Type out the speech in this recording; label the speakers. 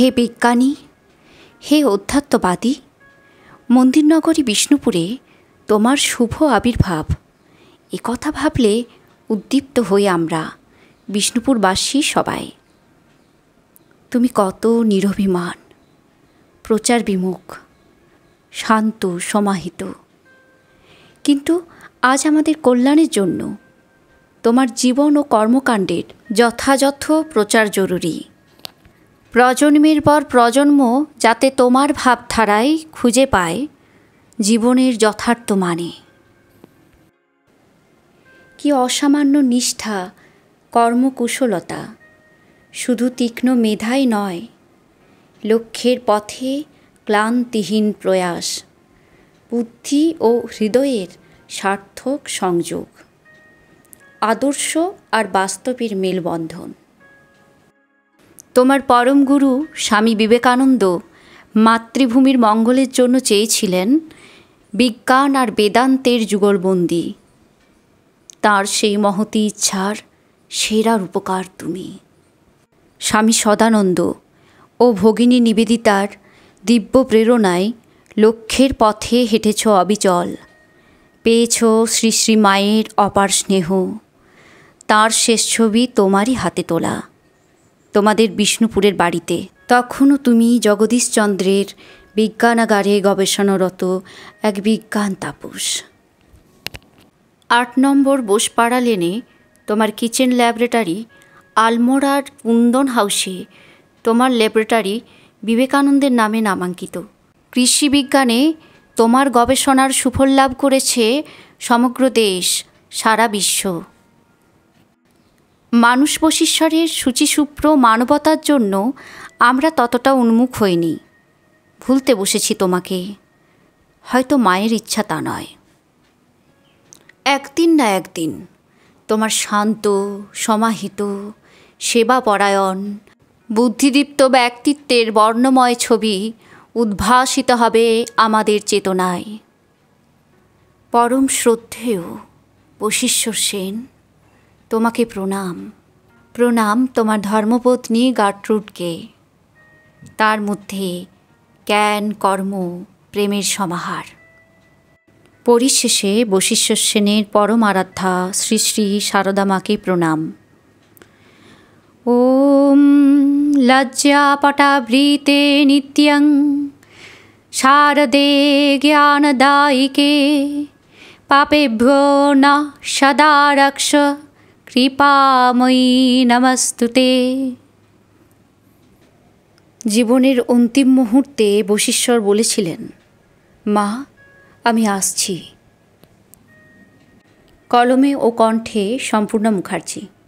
Speaker 1: হে বিজ্ঞানী হে অধ্যাত্মবাদী মন্দিরনগরী বিষ্ণুপুরে তোমার শুভ আবির্ভাব এ কথা ভাবলে উদ্দীপ্ত হই আমরা বিষ্ণুপুরবাসী সবাই তুমি কত নিরভিমান প্রচার বিমুখ শান্ত সমাহিত কিন্তু আজ আমাদের কল্যাণের জন্য তোমার জীবন ও কর্মকাণ্ডের যথাযথ প্রচার জরুরি প্রজন্মের পর প্রজন্ম যাতে তোমার ভাবধারাই খুঁজে পায় জীবনের যথার্থ মানে কি অসামান্য নিষ্ঠা কর্মকুশলতা শুধু তীক্ষ্ণ মেধাই নয় লক্ষ্যের পথে ক্লান্তিহীন প্রয়াস বুদ্ধি ও হৃদয়ের সার্থক সংযোগ আদর্শ আর বাস্তবের মেলবন্ধন তোমার পরম গুরু স্বামী বিবেকানন্দ মাতৃভূমির মঙ্গলের জন্য চেয়েছিলেন বিজ্ঞান আর বেদান্তের যুগলবন্দি তার সেই মহতি ইচ্ছার সেরার উপকার তুমি স্বামী সদানন্দ ও ভগিনী নিবেদিতার দিব্য প্রেরণায় লক্ষ্যের পথে হেঁটেছ অবিচল পেয়েছ শ্রী শ্রী মায়ের অপার স্নেহ তার শেষ ছবি তোমারই হাতে তোলা তোমাদের বিষ্ণুপুরের বাড়িতে তখনও তুমি জগদীশচন্দ্রের বিজ্ঞানাগারে গবেষণারত এক বিজ্ঞান তাপস আট নম্বর বোসপাড়া লেনে তোমার কিচেন ল্যাবরেটারি আলমোড়ার কুন্দন হাউসে তোমার ল্যাবরেটারি বিবেকানন্দের নামে নামাঙ্কিত কৃষি বিজ্ঞানে তোমার গবেষণার সুফল লাভ করেছে সমগ্র দেশ সারা বিশ্ব মানুষ বশীশ্বরের সূচিসুপ্র মানবতার জন্য আমরা ততটা উন্মুখ হইনি ভুলতে বসেছি তোমাকে হয়তো মায়ের ইচ্ছা তা নয় একদিন না একদিন তোমার শান্ত সমাহিত সেবাপরায়ণ বুদ্ধিদীপ্ত ব্যক্তিত্বের বর্ণময় ছবি উদ্ভাসিত হবে আমাদের চেতনায় পরম শ্রদ্ধেয় বশিষ্য সেন তোমাকে প্রণাম প্রণাম তোমার ধর্মপত্নী গার্ট্রুডকে তার মধ্যে জ্ঞান কর্ম প্রেমের সমাহার পরিশেষে বশিষ্য সেনের পরম আরাধ্যা শ্রী শ্রী শারদামাকে প্রণাম ওম লজ্জাপটাভৃতে নিত্যং শারদে জ্ঞানদায়িকে পাপেভ্য না সদা রক্ষ কৃপাময়ী নমস্তুতে জীবনের অন্তিম মুহূর্তে বশিষ্বর বলেছিলেন মা আমি আসছি কলমে ও কণ্ঠে সম্পূর্ণ মুখার্জী